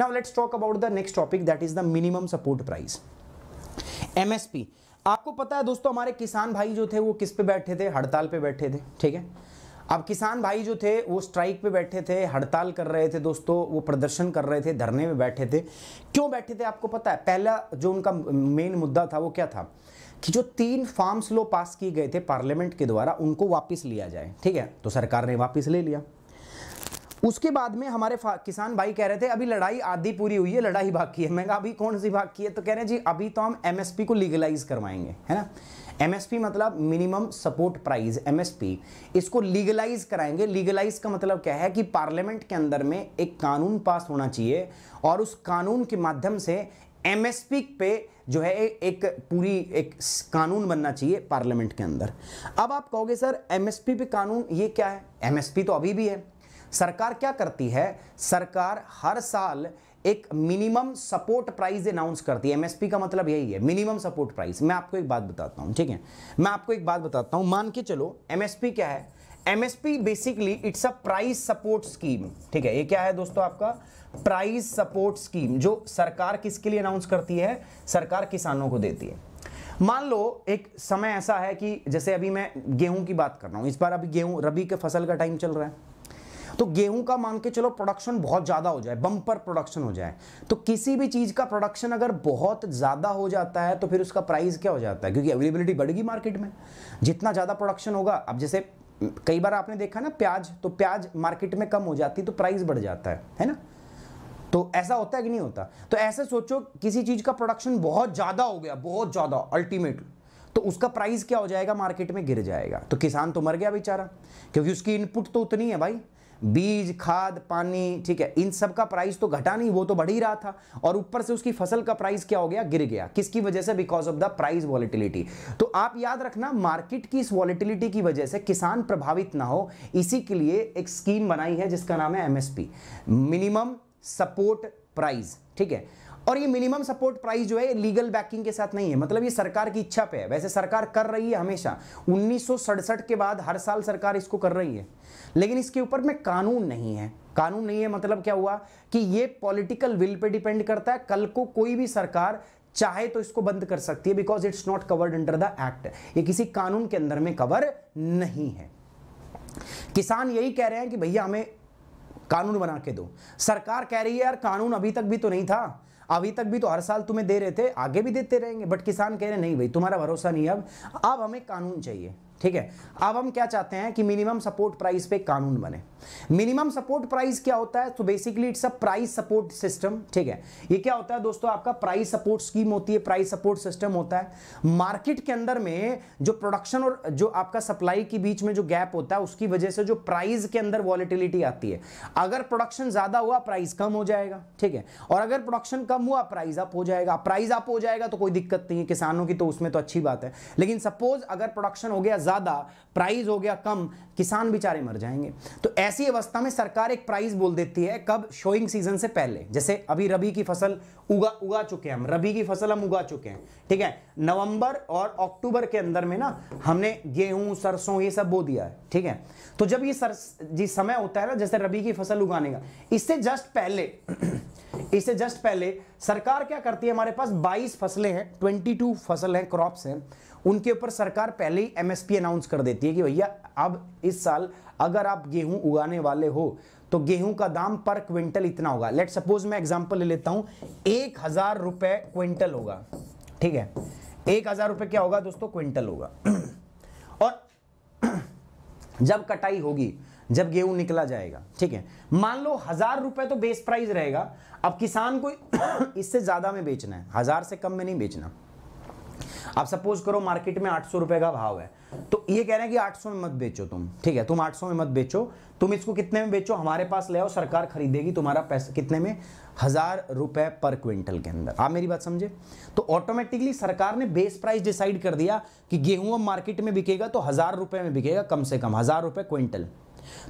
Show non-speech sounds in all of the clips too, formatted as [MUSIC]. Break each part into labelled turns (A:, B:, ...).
A: now let's talk about the next topic that is the minimum support price msp आपको पता है दोस्तों हमारे किसान भाई जो थे वो किस पे बैठे थे हड़ताल पे बैठे थे ठीक है अब किसान भाई जो थे वो स्ट्राइक पे बैठे थे हड़ताल कर रहे थे दोस्तों वो प्रदर्शन कर रहे थे धरने में बैठे थे क्यों बैठे थे आपको पता है पहला जो उनका मेन मुद्दा था वो क्या था कि जो तीन फार्म्स लो पास किए गए थे पार्लियामेंट के द्वारा उनको वापस लिया जाए ठीक है तो सरकार ने वापस ले लिया उसके बाद में हमारे किसान भाई कह रहे थे अभी लड़ाई आधी पूरी हुई है लड़ाई बाकी है मैं अभी कौन सी बाकी है तो कह रहे हैं जी अभी तो हम एमएसपी को लीगलाइज करवाएंगे है ना एमएसपी मतलब मिनिमम सपोर्ट प्राइस एमएसपी इसको लीगलाइज कराएंगे लीगलाइज का मतलब क्या है कि पार्लियामेंट के अंदर में एक कानून पास होना चाहिए और उस कानून के माध्यम से एमएसपी पे जो है एक पूरी एक कानून बनना चाहिए पार्लियामेंट के अंदर अब आप कहोगे सर एमएसपी पे कानून ये क्या है एमएसपी तो अभी भी है सरकार क्या करती है सरकार हर साल एक मिनिमम सपोर्ट प्राइस अनाउंस करती है एमएसपी का मतलब यही है मिनिमम सपोर्ट प्राइस मैं आपको एक बात बताता हूं ठीक है मैं आपको एक बात बताता हूं मान के चलो एमएसपी क्या है MSP basically it's a price support scheme ठीक है ये क्या है दोस्तों आपका प्राइस सपोर्ट स्कीम जो सरकार किसके लिए अनाउंस करती है सरकार किसानों को देती है मान लो एक समय ऐसा है कि जैसे अभी मैं गेहूं की बात कर रहा हूं इस बार अभी गेहूं रबी के फसल का टाइम चल रहा है तो गेहूं का मान के चलो प्रोडक्शन बहुत ज़्यादा हो जाए बम्पर प्रोडक्शन हो जाए तो किसी भी चीज़ का प्रोडक्शन अगर बहुत ज़्यादा हो जाता है तो फिर उसका प्राइस क्या हो जाता है क्योंकि अवेलेबिलिटी बढ़ेगी मार्केट में जितना ज़्यादा प्रोडक्शन होगा अब जैसे कई बार आपने देखा ना प्याज तो प्याज मार्केट में कम हो जाती है तो प्राइस बढ़ जाता है है ना तो ऐसा होता है कि नहीं होता तो ऐसे सोचो किसी चीज़ का प्रोडक्शन बहुत ज़्यादा हो गया बहुत ज़्यादा अल्टीमेटली तो उसका प्राइस क्या हो जाएगा मार्केट में गिर जाएगा तो किसान तो मर गया बेचारा क्योंकि उसकी इनपुट तो उतनी है भाई बीज खाद पानी ठीक है इन सब का प्राइस तो घटा नहीं वो तो बढ़ ही रहा था और ऊपर से उसकी फसल का प्राइस क्या हो गया गिर गया किसकी वजह से because of the price volatility तो आप याद रखना मार्केट की इस वॉलिटिलिटी की वजह से किसान प्रभावित ना हो इसी के लिए एक स्कीम बनाई है जिसका नाम है एमएसपी मिनिमम सपोर्ट प्राइस ठीक है और ये मिनिमम सपोर्ट प्राइस जो है लीगल बैकिंग के साथ नहीं है मतलब ये सरकार की इच्छा पे है वैसे सरकार कर रही है हमेशा उन्नीस के बाद हर साल सरकार इसको कर रही है लेकिन इसके ऊपर में कानून नहीं है कानून नहीं है मतलब क्या हुआ कि ये पॉलिटिकल विल पे डिपेंड करता है कल को कोई भी सरकार चाहे तो इसको बंद कर सकती है because it's not covered under the act ये किसी कानून के अंदर में कवर नहीं है किसान यही कह रहे हैं कि भैया हमें कानून बना के दो सरकार कह रही है यार कानून अभी तक भी तो नहीं था अभी तक भी तो हर साल तुम्हें दे रहे थे आगे भी देते रहेंगे बट किसान कह रहे नहीं भाई तुम्हारा भरोसा नहीं अब अब हमें कानून चाहिए ठीक है अब हम क्या चाहते हैं कि मिनिमम सपोर्ट प्राइस पे कानून बने मिनिमम सपोर्ट प्राइस क्या होता है तो basically it's a price support system ठीक है ये क्या होता है दोस्तों आपका प्राइस सपोर्ट स्कीम होती है प्राइस सपोर्ट सिस्टम होता है मार्केट के अंदर में जो प्रोडक्शन और जो आपका सप्लाई के बीच में जो गैप होता है उसकी वजह से जो प्राइस के अंदर वॉलिटिलिटी आती है अगर प्रोडक्शन ज्यादा हुआ प्राइस कम हो जाएगा ठीक है और अगर प्रोडक्शन कम हुआ प्राइस अप हो जाएगा प्राइस अप हो जाएगा तो कोई दिक्कत नहीं है किसानों की तो उसमें तो अच्छी बात है लेकिन सपोज अगर प्रोडक्शन हो गया ज़्यादा प्राइस हो गया कम किसान बेचारे मर जाएंगे तो ऐसी अवस्था में सरकार एक प्राइस बोल देती है कब शोइंग सीजन से पहले जैसे अभी रबी की फसल उगा उगा चुके हैं हम रबी की फसल हम उगा चुके हैं ठीक है नवंबर और अक्टूबर के अंदर में ना हमने गेहूं सरसों ये सब बो दिया है ठीक है तो जब ये सर जी समय होता है ना जैसे रबी की फसल उगाने का इससे जस्ट पहले [CLEARS THROAT] इससे जस्ट पहले सरकार क्या करती है हमारे पास 22 फसलें हैं 22 फसल हैं क्रॉप्स हैं उनके ऊपर सरकार पहले ही एमएसपी अनाउंस कर देती है कि भैया अब इस साल अगर आप गेहूं उगाने वाले हो तो गेहूं का दाम पर क्विंटल इतना होगा लेट सपोज मैं एग्जांपल ले लेता हूं एक हजार रुपए क्विंटल होगा ठीक है एक हजार रुपए क्या होगा दोस्तों क्विंटल होगा [CLEARS THROAT] और [CLEARS THROAT] जब कटाई होगी जब गेहूं निकला जाएगा ठीक है मान लो हजार रुपए तो बेस प्राइस रहेगा अब किसान को [CLEARS THROAT] इससे ज्यादा में बेचना है हजार से कम में नहीं बेचना अब सपोज करो मार्केट में आठ सौ रुपए का भाव है तो ये कह रहे हैं कि आठ सौ में मत बेचो तुम ठीक है तुम आठ में मत बेचो तुम इसको कितने में बेचो हमारे पास ले आओ सरकार खरीदेगी तुम्हारा पैसा कितने में हजार रुपए पर क्विंटल के अंदर आप मेरी बात समझे तो ऑटोमेटिकली सरकार ने बेस प्राइस डिसाइड कर दिया कि गेहूं अब मार्केट में बिकेगा तो हजार रुपए में बिकेगा कम से कम हजार रुपए क्विंटल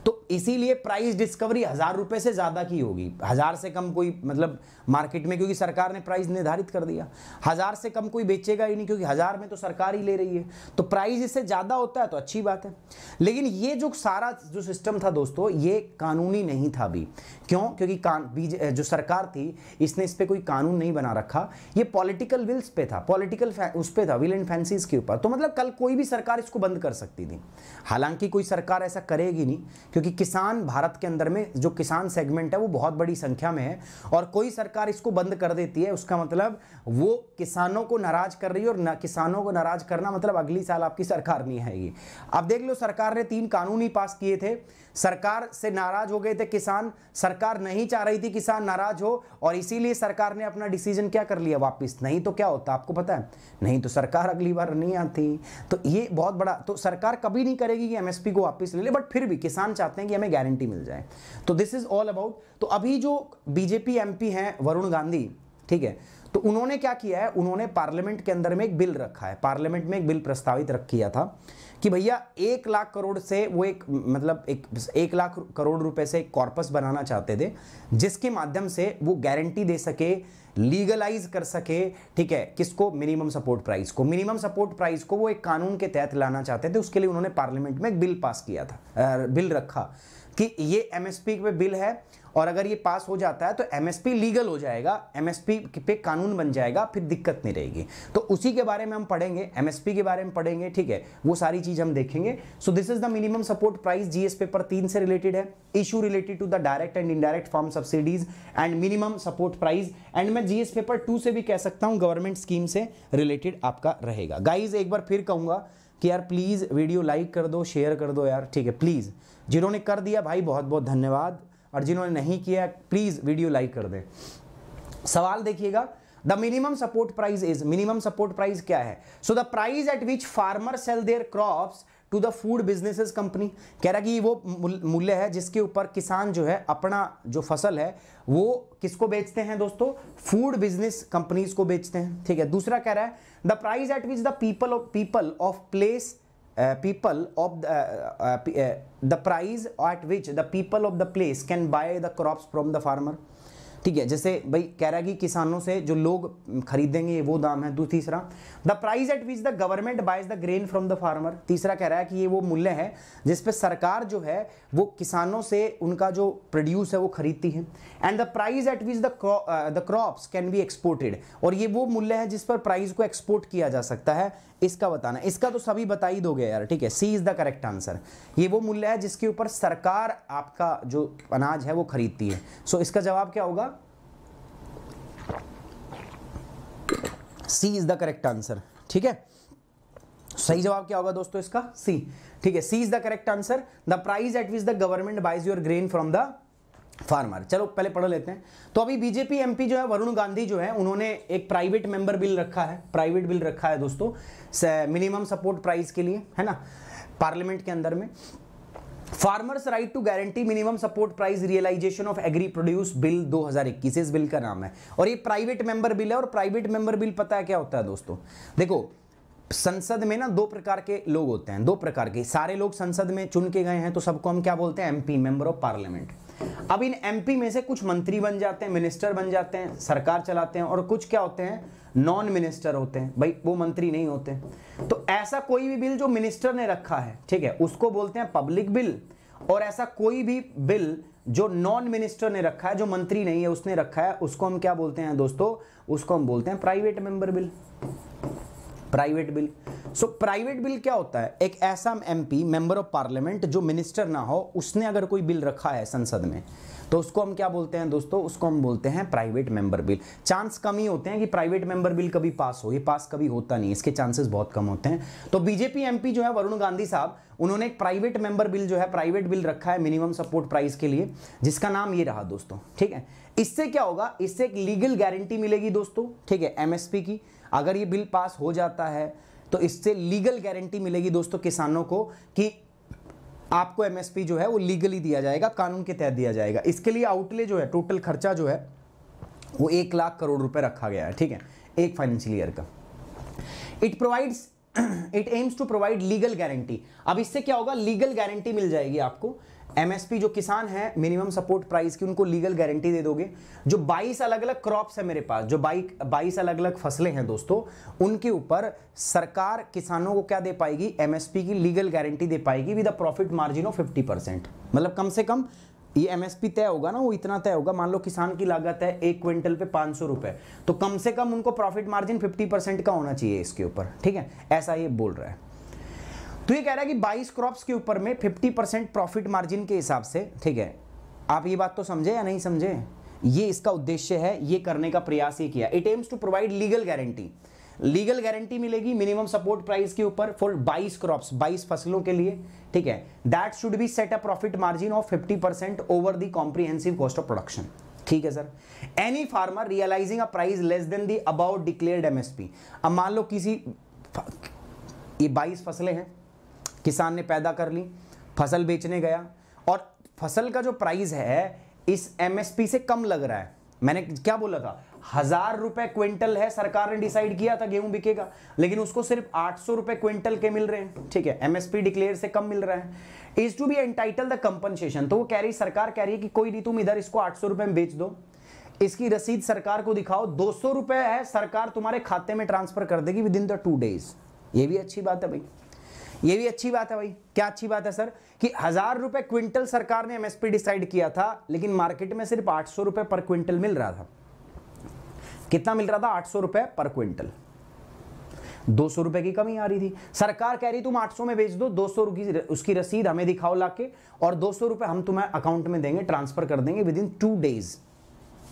A: तो इसीलिए प्राइस डिस्कवरी हज़ार रुपए से ज़्यादा की होगी हज़ार से कम कोई मतलब मार्केट में क्योंकि सरकार ने प्राइस निर्धारित कर दिया हज़ार से कम कोई बेचेगा ही नहीं क्योंकि हज़ार में तो सरकार ही ले रही है तो प्राइस इससे ज़्यादा होता है तो अच्छी बात है लेकिन ये जो सारा जो सिस्टम था दोस्तों ये कानूनी नहीं था अभी क्यों क्योंकि जो सरकार थी इसने इस पर कोई कानून नहीं बना रखा ये पॉलिटिकल विल्स पे था पॉलिटिकल उस पर था विल एंड फैंसीज के ऊपर तो मतलब कल कोई भी सरकार इसको बंद कर सकती थी हालांकि कोई सरकार ऐसा करेगी नहीं क्योंकि किसान भारत के अंदर में जो किसान सेगमेंट है वो बहुत बड़ी संख्या में है और कोई सरकार इसको बंद कर देती है उसका मतलब वो किसानों को नाराज कर रही है और किसानों को नाराज करना मतलब अगली साल आपकी सरकार नहीं आएगी अब देख लो सरकार ने तीन कानून ही पास किए थे सरकार से नाराज हो गए थे किसान सरकार नहीं चाह रही थी किसान नाराज हो और इसीलिए सरकार ने अपना डिसीजन क्या कर लिया वापस नहीं तो क्या होता आपको पता है नहीं तो सरकार अगली बार नहीं आती तो ये बहुत बड़ा तो सरकार कभी नहीं करेगी कि एमएसपी को वापस ले ले बट फिर भी किसान चाहते हैं कि हमें गारंटी मिल जाए तो दिस इज ऑल अबाउट तो अभी जो बीजेपी एम हैं वरुण गांधी ठीक है तो उन्होंने क्या किया है उन्होंने पार्लियामेंट के अंदर में एक बिल रखा है पार्लियामेंट में एक बिल प्रस्तावित रख किया था कि भैया एक लाख करोड़ से वो एक मतलब एक एक लाख करोड़ रुपए से एक कॉर्पस बनाना चाहते थे जिसके माध्यम से वो गारंटी दे सके लीगलाइज कर सके ठीक है किसको मिनिमम सपोर्ट प्राइस को मिनिमम सपोर्ट प्राइस को वो एक कानून के तहत लाना चाहते थे उसके लिए उन्होंने पार्लियामेंट में एक बिल पास किया था बिल रखा कि ये एमएसपी पे बिल है और अगर ये पास हो जाता है तो एमएसपी लीगल हो जाएगा एमएसपी पे कानून बन जाएगा फिर दिक्कत नहीं रहेगी तो उसी के बारे में हम पढ़ेंगे एमएसपी के बारे में पढ़ेंगे ठीक है वो सारी चीज़ हम देखेंगे so this is the minimum support price GS paper तीन से रिलेटेड है issue related to the direct and indirect form subsidies and minimum support price and मैं जीएस पेपर टू से भी कह सकता हूँ गवर्नमेंट स्कीम से रिलेटेड आपका रहेगा गाइज एक बार फिर कहूंगा कि यार प्लीज़ वीडियो लाइक कर दो शेयर कर दो यार ठीक है प्लीज़ जिन्होंने कर दिया भाई बहुत बहुत धन्यवाद और जिन्होंने नहीं किया प्लीज़ वीडियो लाइक कर दें सवाल देखिएगा the minimum support price is minimum support price क्या है so the price at which farmer sell their crops to the food business company कह रहा कि वो मूल्य है जिसके ऊपर किसान जो है अपना जो फसल है वो किसको बेचते हैं दोस्तों फूड बिजनेस कंपनीज को बेचते हैं ठीक है दूसरा कह रहा है the price at which the people of people of place Uh, people of the, uh, uh, uh, the price at which the people of the place can buy the crops from the farmer ठीक है जैसे भाई कह रहा है कि किसानों से जो लोग खरीदेंगे वो दाम है तीसरा the price at which the government buys the grain from the farmer तीसरा कह रहा है कि ये वो मूल्य है जिसपे सरकार जो है वो किसानों से उनका जो प्रोड्यूस है वो खरीदती है and the price at which the crops can be exported और ये वो मूल्य है जिस पर प्राइस को एक्सपोर्ट किया जा सकता है इसका बताना इसका तो सभी बता ही दोगे यार ठीक है C is the correct answer ये वो मूल्य है जिसके ऊपर सरकार आपका जो अनाज है वो खरीदती है सो so, इसका जवाब क्या होगा C is the correct answer ठीक है सही जवाब क्या होगा दोस्तों इसका सी ठीक है C is the correct answer the price at which the government buys your grain from the farmer चलो पहले पढ़ लेते हैं तो अभी बीजेपी एमपी जो है वरुण गांधी जो है उन्होंने एक प्राइवेट मेंबर बिल रखा है प्राइवेट बिल रखा है दोस्तों मिनिमम सपोर्ट प्राइस के लिए है ना पार्लियामेंट के अंदर में farmers right to guarantee minimum support price realization of agri produce bill 2021 इस बिल का नाम है और ये प्राइवेट मेंबर बिल है और प्राइवेट मेंबर बिल पता है क्या होता है दोस्तों देखो संसद में ना दो प्रकार के लोग होते हैं दो प्रकार के सारे लोग संसद में चुन के गए हैं तो सबको हम क्या बोलते हैं एमपी मेंबर ऑफ पार्लियामेंट अब इन एमपी में से कुछ मंत्री बन जाते हैं मिनिस्टर बन जाते हैं सरकार चलाते हैं और कुछ क्या होते हैं नॉन मिनिस्टर होते हैं भाई वो मंत्री नहीं होते तो ऐसा कोई भी बिल जो मिनिस्टर ने रखा है ठीक है उसको बोलते हैं पब्लिक बिल और ऐसा कोई भी बिल जो नॉन मिनिस्टर ने रखा है जो मंत्री नहीं है उसने रखा है उसको हम क्या बोलते हैं दोस्तों उसको हम बोलते हैं private member bill private bill so private bill क्या होता है एक ऐसा एमपी मेंबर ऑफ पार्लियामेंट जो मिनिस्टर ना हो उसने अगर कोई बिल रखा है संसद में तो उसको हम क्या बोलते हैं दोस्तों उसको हम बोलते हैं प्राइवेट मेंबर बिल चांस कम ही होते हैं कि प्राइवेट मेंबर बिल कभी पास हो ये पास कभी होता नहीं इसके चांसेस बहुत कम होते हैं तो बीजेपी एमपी जो है वरुण गांधी साहब उन्होंने एक प्राइवेट मेंबर बिल जो है प्राइवेट बिल रखा है मिनिमम सपोर्ट प्राइस के लिए जिसका नाम ये रहा दोस्तों ठीक है इससे क्या होगा इससे एक लीगल गारंटी मिलेगी दोस्तों ठीक है एमएसपी की अगर ये बिल पास हो जाता है तो इससे लीगल गारंटी मिलेगी दोस्तों किसानों को कि आपको एमएसपी जो है वो लीगली दिया जाएगा कानून के तहत दिया जाएगा इसके लिए आउटले जो है टोटल खर्चा जो है वो एक लाख करोड़ रुपए रखा गया है ठीक है एक फाइनेंशियल ईयर का it provides it aims to provide legal guarantee अब इससे क्या होगा लीगल गारंटी मिल जाएगी आपको एमएसपी जो किसान है मिनिमम सपोर्ट प्राइस की उनको लीगल गारंटी दे दोगे जो 22 अलग अलग क्रॉप्स है मेरे पास जो बाई 22 अलग अलग फसलें हैं दोस्तों उनके ऊपर सरकार किसानों को क्या दे पाएगी एमएसपी की लीगल गारंटी दे पाएगी with a profit margin of 50 percent मतलब कम से कम ये एमएसपी तय होगा ना वो इतना तय होगा मान लो किसान की लागत है एक क्विंटल पे पांच सौ रुपए तो कम से कम उनको प्रॉफिट मार्जिन 50 परसेंट का होना चाहिए इसके ऊपर ठीक है ऐसा ये बोल रहा है तो ये कह रहा है कि बाईस क्रॉप्स के ऊपर में फिफ्टी परसेंट प्रॉफिट मार्जिन के हिसाब से ठीक है आप ये बात तो समझे या नहीं समझे ये इसका उद्देश्य है ये करने का प्रयास ही किया it aims to provide legal guarantee legal guarantee मिलेगी मिनिमम सपोर्ट प्राइस के ऊपर फॉर 22 क्रॉप्स 22 फसलों के लिए ठीक है that should be set a profit margin of 50 percent over the comprehensive cost of production ठीक है sir any farmer realizing a price less than the about declared MSP अब मान लो किसी ये 22 फसलें हैं किसान ने पैदा कर ली फसल बेचने गया और फसल का जो प्राइस है इस एमएसपी से कम लग रहा है मैंने क्या बोला था हजार रुपए क्विंटल है सरकार ने डिसाइड किया था गेहूं बिकेगा लेकिन उसको सिर्फ आठ सौ रुपए क्विंटल के मिल रहे हैं ठीक है एमएसपी डिक्लेयर से कम मिल रहा है is to be entitle the compensation तो वो कह रही सरकार कह रही है कि कोई नहीं तुम इधर इसको आठ सौ रुपए में बेच दो इसकी रसीद सरकार को दिखाओ दो सौ रुपए है सरकार तुम्हारे खाते में ट्रांसफर कर देगी within the two days ये भी अच्छी बात है भाई ये भी अच्छी बात है भाई क्या अच्छी बात है सर कि हजार रुपए क्विंटल सरकार ने एमएसपी डिसाइड किया था लेकिन मार्केट में सिर्फ आठ सौ रुपए पर क्विंटल मिल रहा था कितना मिल रहा था आठ सौ रुपए पर क्विंटल दो सौ रुपए की कमी आ रही थी सरकार कह रही तुम आठ सौ में बेच दो दो सौ की उसकी रसीद हमें दिखाओ लाके और दो सौ रुपए हम तुम्हें अकाउंट में देंगे ट्रांसफर कर देंगे विद इन टू डेज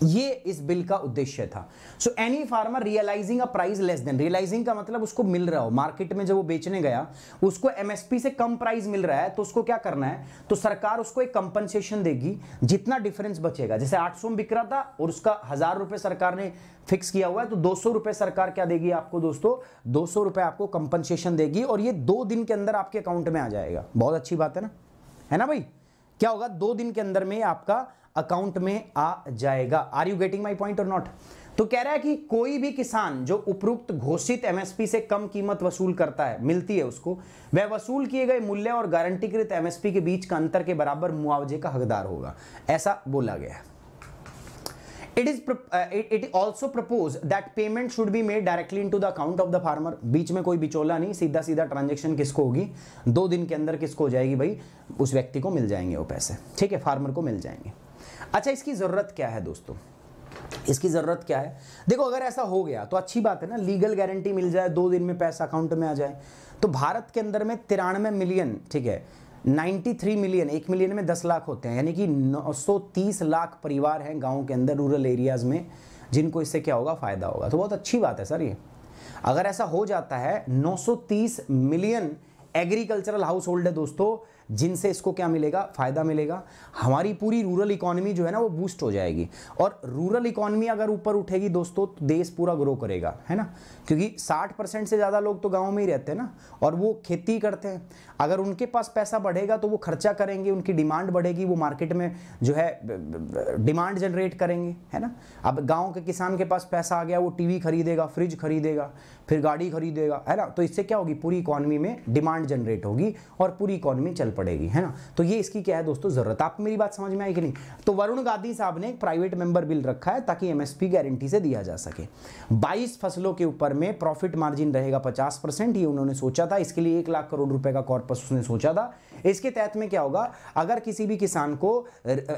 A: ये इस बिल का उद्देश्य था so any farmer realizing a price less than realizing का मतलब उसको मिल रहा हो मार्केट में जब वो बेचने गया उसको एमएसपी से कम प्राइस मिल रहा है तो उसको क्या करना है तो सरकार उसको एक कंपनसेशन देगी जितना डिफरेंस बचेगा जैसे 800 में बिक रहा था और उसका हजार रुपए सरकार ने फिक्स किया हुआ है तो दो रुपए सरकार क्या देगी आपको दोस्तों दो रुपए आपको कंपनसेशन देगी और ये दो दिन के अंदर आपके अकाउंट में आ जाएगा बहुत अच्छी बात है ना है ना भाई क्या होगा दो दिन के अंदर में आपका अकाउंट में आ जाएगा are you getting my point or not तो कह रहा है कि कोई भी किसान जो उपरोक्त घोषित एमएसपी से कम कीमत वसूल करता है मिलती है उसको वह वसूल किए गए मूल्य और गारंटीकृत एमएसपी के बीच का अंतर के बराबर मुआवजे का हकदार होगा ऐसा बोला गया है is it also propose that payment should be made directly into the account of the farmer बीच में कोई बिचोला नहीं सीधा सीधा ट्रांजेक्शन किसको होगी दो दिन के अंदर किसको हो जाएगी भाई उस व्यक्ति को मिल जाएंगे वो पैसे ठीक है फार्मर को मिल जाएंगे अच्छा इसकी ज़रूरत क्या है दोस्तों इसकी ज़रूरत क्या है देखो अगर ऐसा हो गया तो अच्छी बात है ना लीगल गारंटी मिल जाए दो दिन में पैसा अकाउंट में आ जाए तो भारत के अंदर में तिरानवे मिलियन ठीक है 93 मिलियन एक मिलियन में 10 लाख होते हैं यानी कि 930 लाख परिवार हैं गाँव के अंदर रूरल एरियाज़ में जिनको इससे क्या होगा फ़ायदा होगा तो बहुत अच्छी बात है सर ये अगर ऐसा हो जाता है 930 मिलियन एग्रीकल्चरल हाउस होल्ड है दोस्तों जिनसे इसको क्या मिलेगा फ़ायदा मिलेगा हमारी पूरी रूरल इकोनॉमी जो है ना वो बूस्ट हो जाएगी और रूरल इकोनॉमी अगर ऊपर उठेगी दोस्तों तो देश पूरा ग्रो करेगा है ना क्योंकि 60 परसेंट से ज़्यादा लोग तो गाँव में ही रहते हैं ना और वो खेती करते हैं अगर उनके पास पैसा बढ़ेगा तो वो खर्चा करेंगे उनकी डिमांड बढ़ेगी वो मार्केट में जो है डिमांड जनरेट करेंगे है ना अब गाँव के किसान के पास पैसा आ गया वो टी खरीदेगा फ्रिज खरीदेगा फिर गाड़ी खरीदेगा है ना तो इससे क्या होगी पूरी इकॉनमी में डिमांड जनरेट होगी और पूरी इकॉनमी चल पड़ेगी है ना तो ये इसकी क्या है दोस्तों ज़रूरत आपको मेरी बात समझ में आई कि नहीं तो वरुण गांधी साहब ने एक प्राइवेट मेंबर बिल रखा है ताकि एमएसपी गारंटी से दिया जा सके बाईस फसलों के ऊपर में प्रॉफिट मार्जिन रहेगा पचास परसेंट ये उन्होंने सोचा था इसके लिए एक लाख करोड़ रुपए का कॉर्पस उसने सोचा था इसके तहत में क्या होगा अगर किसी भी किसान को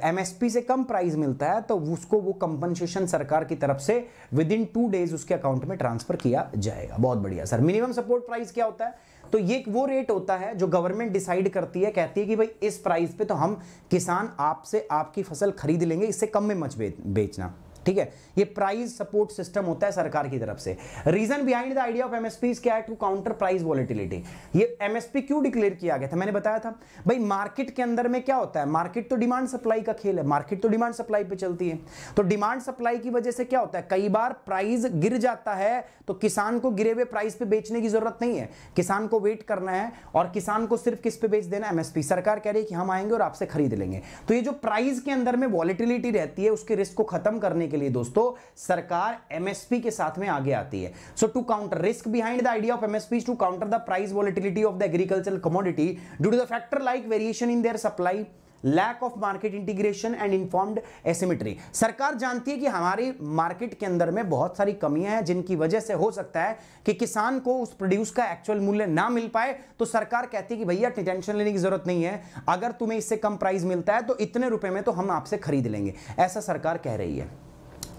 A: एमएसपी से कम प्राइस मिलता है तो उसको वो कंपनसेशन सरकार की तरफ से विद इन टू डेज उसके अकाउंट में ट्रांसफर किया जाए जाएगा बहुत बढ़िया सर मिनिमम सपोर्ट प्राइस क्या होता है तो ये वो रेट होता है जो गवर्नमेंट डिसाइड करती है कहती है कि भाई इस प्राइस पे तो हम किसान आपसे आपकी फसल खरीद लेंगे इससे कम में मच बेचना ठीक है ये प्राइस सपोर्ट सिस्टम होता है सरकार की तरफ से reason behind the idea of MSP क्या है टू काउंटर प्राइस वॉलिटिलिटी ये एमएसपी क्यों डिक्लेयर किया गया था मैंने बताया था भाई मार्केट के अंदर में क्या होता है मार्केट तो डिमांड सप्लाई का खेल है मार्केट तो डिमांड सप्लाई पर चलती है तो डिमांड सप्लाई की वजह से क्या होता है कई बार प्राइस गिर जाता है तो किसान को गिरे हुए प्राइस पे बेचने की जरूरत नहीं है किसान को वेट करना है और किसान को सिर्फ किस पे बेच देना एमएसपी सरकार कह रही है कि हम आएंगे और आपसे खरीद लेंगे तो ये जो प्राइस के अंदर में वॉलिटिलिटी रहती है उसके रिस्क को खत्म करने के के लिए दोस्तों सरकार एमएसपी के साथ में आगे आती है so to counter risk behind the idea of MSP to counter the price volatility of the agricultural commodity due to the factor like variation in their supply lack of market integration and informed asymmetry सरकार जानती है कि हमारी market के अंदर में बहुत सारी कमियां हैं जिनकी वजह से हो सकता है कि किसान को उस प्रोड्यूस का एक्चुअल मूल्य ना मिल पाए तो सरकार कहती है कि भैया टेंशन लेने की जरूरत नहीं है अगर तुम्हें इससे कम प्राइस मिलता है तो इतने रुपए में तो हम आपसे खरीद लेंगे ऐसा सरकार कह रही है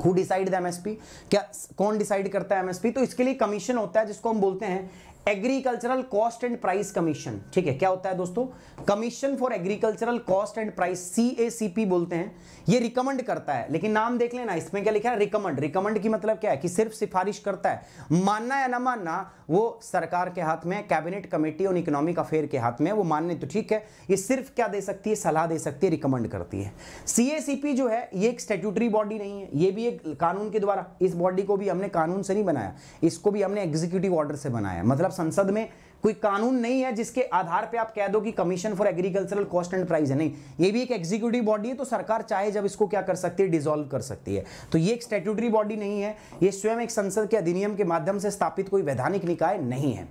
A: हु डिसाइड द एमएसपी क्या कौन डिसाइड करता है एमएसपी तो इसके लिए कमीशन होता है जिसको हम बोलते हैं agricultural cost and price commission ठीक है क्या होता है दोस्तों commission for agricultural cost and price C बोलते हैं ये रिकमेंड करता है लेकिन नाम देख लेना इसमें क्या लिखा है रिकमेंड रिकमेंड की मतलब क्या है कि सिर्फ सिफारिश करता है मानना या ना मानना वो सरकार के हाथ में cabinet committee on economic affair के हाथ में वो मानने तो ठीक है ये सिर्फ क्या दे सकती है सलाह दे सकती है रिकमेंड करती है सी जो है ये एक स्टेट्यूटरी बॉडी नहीं है ये भी एक कानून के द्वारा इस बॉडी को भी हमने कानून से नहीं बनाया इसको भी हमने एग्जीक्यूटिव ऑर्डर से बनाया मतलब संसद में कोई कानून नहीं है जिसके आधार पे आप कह दो कि commission for agricultural cost and price है नहीं ये भी एक एग्जीक्यूटिव बॉडी है तो सरकार चाहे जब इसको क्या कर सकती है डिसॉल्व कर सकती है तो ये एक स्टेट्यूटरी बॉडी नहीं है ये स्वयं एक संसद के अधिनियम के माध्यम से स्थापित कोई वैधानिक निकाय नहीं है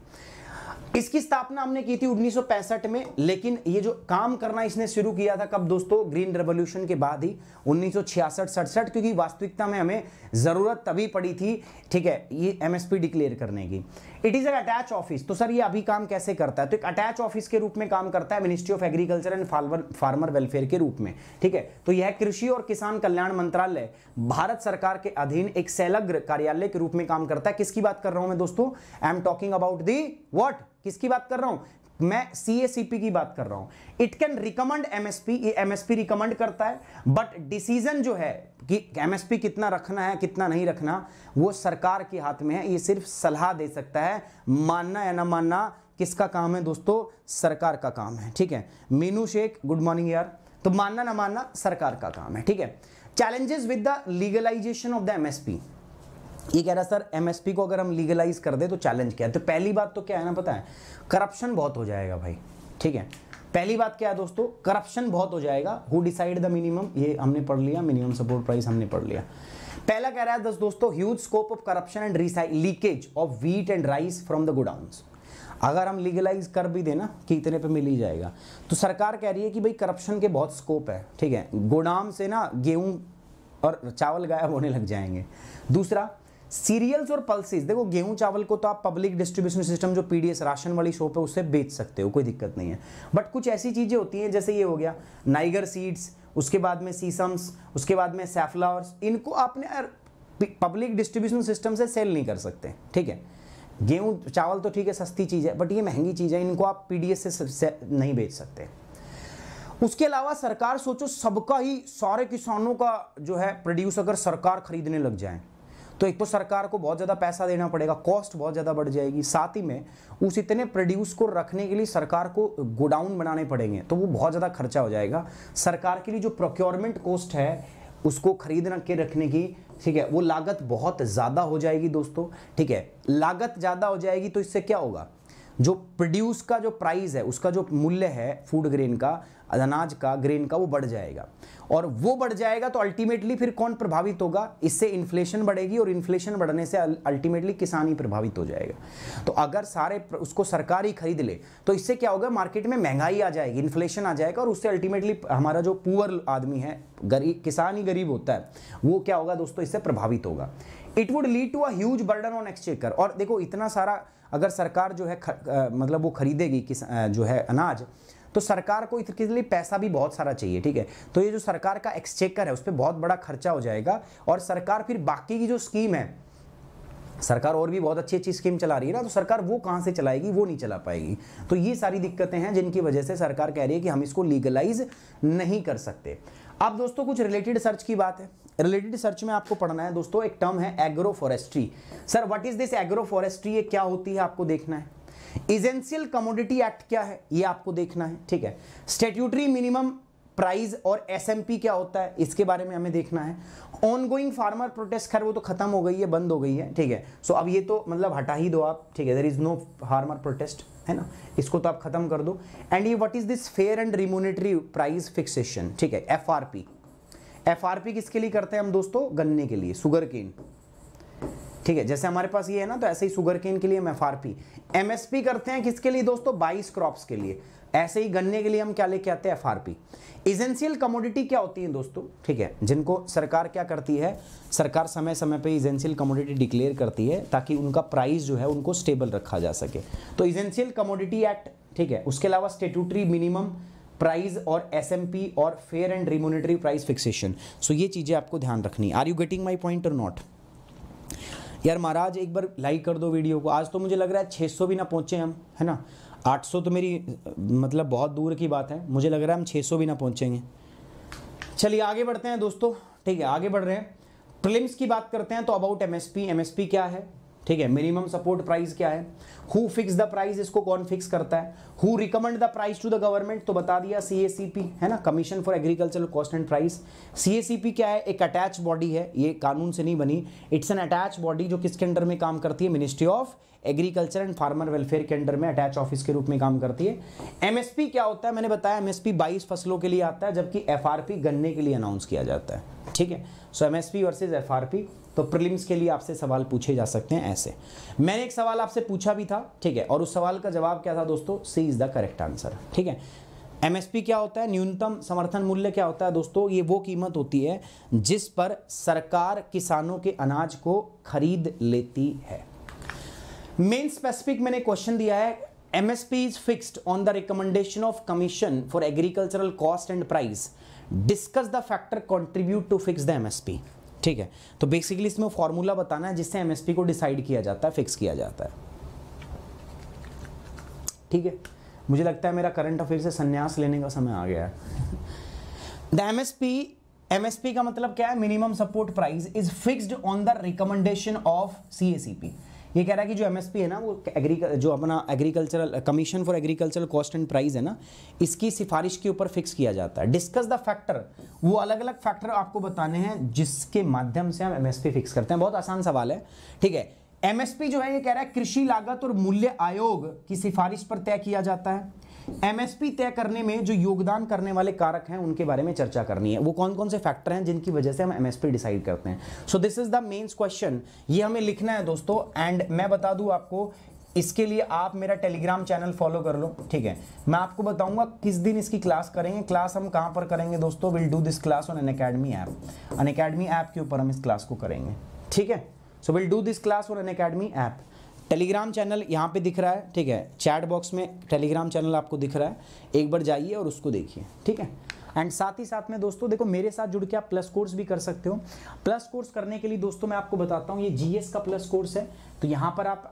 A: इसकी स्थापना हमने की थी 1965 में लेकिन ये जो काम करना इसने शुरू किया था कब दोस्तों ग्रीन रेवोल्यूशन के बाद ही 1966-67 क्योंकि वास्तविकता में हमें ज़रूरत तभी पड़ी थी ठीक है ये एमएसपी डिक्लेयर करने की it is an attach office तो सर ये अभी काम कैसे करता है तो एक अटैच ऑफिस के रूप में काम करता है ministry of agriculture and farmer welfare के रूप में ठीक है तो यह कृषि और किसान कल्याण मंत्रालय भारत सरकार के अधीन एक सैलग्र कार्यालय के रूप में काम करता है किसकी बात कर रहा हूं मैं दोस्तों I am talking about the what किसकी बात कर रहा हूं मैं सीएसीपी की बात कर रहा हूं इट कैन रिकमेंड एमएसपी ये एमएसपी रिकमेंड करता है बट डिसीजन जो है कि एमएसपी कितना रखना है कितना नहीं रखना वो सरकार के हाथ में है ये सिर्फ सलाह दे सकता है मानना या ना मानना किसका काम है दोस्तों सरकार का काम है ठीक है मीनू शेख गुड मॉर्निंग यार तो मानना ना मानना सरकार का काम है ठीक है challenges with the legalization of the MSP ये कह रहा है सर एमएसपी को अगर हम लीगलाइज कर दे तो चैलेंज क्या है तो पहली बात तो क्या है ना पता है करप्शन बहुत हो जाएगा भाई ठीक है पहली बात क्या है दोस्तों करप्शन बहुत हो जाएगा हु डिसाइड द मिनिमम ये हमने पढ़ लिया मिनिमम सपोर्ट प्राइस हमने पढ़ लिया पहला कह रहा है दस दोस्तों huge scope of corruption and leakage of wheat and rice from the godown अगर हम लीगलाइज कर भी देना कि इतने पे मिल ही जाएगा तो सरकार कह रही है कि भाई करप्शन के बहुत स्कोप है ठीक है गोडाम से ना गेहूं और चावल गायब होने लग जाएंगे दूसरा सीरियल्स और पल्सिस देखो गेहूं चावल को तो आप पब्लिक डिस्ट्रीब्यूशन सिस्टम जो पीडीएस राशन वाली शॉप है उससे बेच सकते हो कोई दिक्कत नहीं है बट कुछ ऐसी चीज़ें होती हैं जैसे ये हो गया नाइगर सीड्स उसके बाद में सीसम्स उसके बाद में सैफ्लावर्स इनको आपने पब्लिक डिस्ट्रीब्यूशन सिस्टम से सेल नहीं कर सकते ठीक है गेहूँ चावल तो ठीक है सस्ती चीज़ है बट ये महंगी चीज़ है इनको आप पी से नहीं बेच सकते उसके अलावा सरकार सोचो सबका ही सारे किसानों का जो है प्रोड्यूस अगर सरकार खरीदने लग जाए तो एक तो सरकार को बहुत ज़्यादा पैसा देना पड़ेगा कॉस्ट बहुत ज़्यादा बढ़ जाएगी साथ ही में उस इतने प्रोड्यूस को रखने के लिए सरकार को गोडाउन बनाने पड़ेंगे तो वो बहुत ज़्यादा खर्चा हो जाएगा सरकार के लिए जो प्रोक्योरमेंट कॉस्ट है उसको खरीद रख के रखने की ठीक है वो लागत बहुत ज़्यादा हो जाएगी दोस्तों ठीक है लागत ज़्यादा हो जाएगी तो इससे क्या होगा जो प्रोड्यूस का जो प्राइस है उसका जो मूल्य है फूड ग्रेन का अनाज का ग्रेन का वो बढ़ जाएगा और वो बढ़ जाएगा तो अल्टीमेटली फिर कौन प्रभावित होगा इससे इन्फ्लेशन बढ़ेगी और इन्फ्लेशन बढ़ने से अल्टीमेटली किसान ही प्रभावित हो जाएगा तो अगर सारे उसको सरकार ही खरीद ले तो इससे क्या होगा मार्केट में महंगाई आ जाएगी इन्फ्लेशन आ जाएगा और उससे अल्टीमेटली हमारा जो पुअर आदमी है गरीब किसान ही गरीब होता है वो क्या होगा दोस्तों इससे प्रभावित होगा it would lead to a huge burden on exchequer और देखो इतना सारा अगर सरकार जो है मतलब वो खरीदेगी किस जो है अनाज तो सरकार को इसके लिए पैसा भी बहुत सारा चाहिए ठीक है तो ये जो सरकार का एक्सचेकर है उस पर बहुत बड़ा खर्चा हो जाएगा और सरकार फिर बाकी की जो स्कीम है सरकार और भी बहुत अच्छी अच्छी स्कीम चला रही है ना तो सरकार वो कहाँ से चलाएगी वो नहीं चला पाएगी तो ये सारी दिक्कतें हैं जिनकी वजह से सरकार कह रही है कि हम इसको लीगलाइज नहीं कर सकते अब दोस्तों कुछ रिलेटेड सर्च की बात है रिलेटेड सर्च में आपको पढ़ना है दोस्तों एक टर्म है agro forestry sir what is this agro forestry ये क्या होती है आपको देखना है इजेंशियल कमोडिटी एक्ट क्या है ये आपको देखना है ठीक है स्टेट्यूटरी मिनिमम प्राइस और एसएमपी क्या होता है इसके बारे में हमें देखना है ऑनगोइंग फार्मर प्रोटेस्ट खैर वो तो खत्म हो गई है बंद हो गई है ठीक है सो अब ये तो मतलब हटा ही दो आप ठीक है there is no farmer protest है ना इसको तो आप खत्म कर दो एंड ये what is this fair and remunerative price fixation ठीक है एफ आर पी एफआरपी किसके लिए करते हैं हम दोस्तों गन्ने के लिए सुगर केन ठीक है जैसे हमारे पास ये है ना तो ऐसे ही सुगर केन के लिए हम एफआरपी एमएसपी करते हैं किसके लिए दोस्तों बाईस क्रॉप्स के लिए ऐसे ही गन्ने के लिए हम क्या लेके आते हैं एफ एफआरपी इजेंशियल कमोडिटी क्या होती है दोस्तों ठीक है जिनको सरकार क्या करती है सरकार समय समय पे इजेंशियल कमोडिटी डिक्लेयर करती है ताकि उनका प्राइस जो है उनको स्टेबल रखा जा सके तो इजेंशियल कमोडिटी एक्ट ठीक है उसके अलावा स्टेट्यूटरी मिनिमम प्राइस और पी और fair and remunerative price fixation so ये चीज़ें आपको ध्यान रखनी are you getting my point or not यार महाराज एक बार लाइक कर दो वीडियो को आज तो मुझे लग रहा है 600 भी ना पहुँचे हम है ना 800 तो मेरी मतलब बहुत दूर की बात है मुझे लग रहा है हम 600 भी ना पहुँचेंगे चलिए आगे बढ़ते हैं दोस्तों ठीक है आगे बढ़ रहे हैं प्रिलिम्स की बात करते हैं तो अबाउट एमएसपी एमएसपी क्या है ठीक है मिनिमम सपोर्ट प्राइस क्या है हु फिक्स द प्राइस इसको कौन फिक्स करता है who recommend the price to the government तो बता दिया सी है ना commission for agricultural cost and price C क्या है एक अटैच बॉडी है ये कानून से नहीं बनी इट्स एन अटैच बॉडी जो किसके अंडर में काम करती है ministry of agriculture and farmer welfare के अंडर में अटैच ऑफिस के रूप में काम करती है एमएसपी क्या होता है मैंने बताया एमएसपी 22 फसलों के लिए आता है जबकि एफआरपी गन्ने के लिए अनाउंस किया जाता है ठीक है सो एमएसपी वर्सेज एफआरपी तो प्रीलिम्स के लिए आपसे सवाल पूछे जा सकते हैं ऐसे मैंने एक सवाल आपसे पूछा भी था ठीक है और उस सवाल का जवाब क्या था दोस्तों C is the correct answer ठीक है एमएसपी क्या होता है न्यूनतम समर्थन मूल्य क्या होता है दोस्तों ये वो कीमत होती है जिस पर सरकार किसानों के अनाज को खरीद लेती है मेन स्पेसिफिक मैंने क्वेश्चन दिया है MSP is fixed on the recommendation of commission for agricultural cost and price discuss the factor contribute to fix the MSP ठीक है तो बेसिकली इसमें फॉर्मूला बताना है जिससे एमएसपी को डिसाइड किया जाता है फिक्स किया जाता है ठीक है मुझे लगता है मेरा करंट अफेयर से संन्यास लेने का समय आ गया द एमएसपी एमएसपी का मतलब क्या है minimum support price is fixed on the recommendation of C ये कह रहा है कि जो एमएसपी है ना वो एग्री जो अपना agricultural commission for agricultural cost and price है ना इसकी सिफारिश के ऊपर फिक्स किया जाता है डिस्कस द फैक्टर वो अलग अलग फैक्टर आपको बताने हैं जिसके माध्यम से हम एमएसपी फिक्स करते हैं बहुत आसान सवाल है ठीक है एमएसपी जो है ये कह रहा है कृषि लागत और मूल्य आयोग की सिफारिश पर तय किया जाता है एमएसपी तय करने में जो योगदान करने वाले कारक हैं उनके बारे में चर्चा करनी है वो कौन कौन से फैक्टर हैं जिनकी वजह से हम एमएसपी डिसाइड करते हैं so this is the mains question ये हमें लिखना है दोस्तों एंड मैं बता दूं आपको इसके लिए आप मेरा टेलीग्राम चैनल फॉलो कर लो ठीक है मैं आपको बताऊंगा किस दिन इसकी क्लास करेंगे क्लास हम कहाँ पर करेंगे दोस्तों will do this class on Unacademy app Unacademy app के ऊपर हम इस क्लास को करेंगे ठीक है so will do this class on Unacademy app Telegram channel यहाँ पे दिख रहा है ठीक है चैट बॉक्स में टेलीग्राम चैनल आपको दिख रहा है एक बार जाइए और उसको देखिए ठीक है एंड साथ ही साथ में दोस्तों देखो मेरे साथ जुड़ के आप प्लस कोर्स भी कर सकते हो प्लस कोर्स करने के लिए दोस्तों मैं आपको बताता हूँ ये जीएस का प्लस कोर्स है तो यहाँ पर आप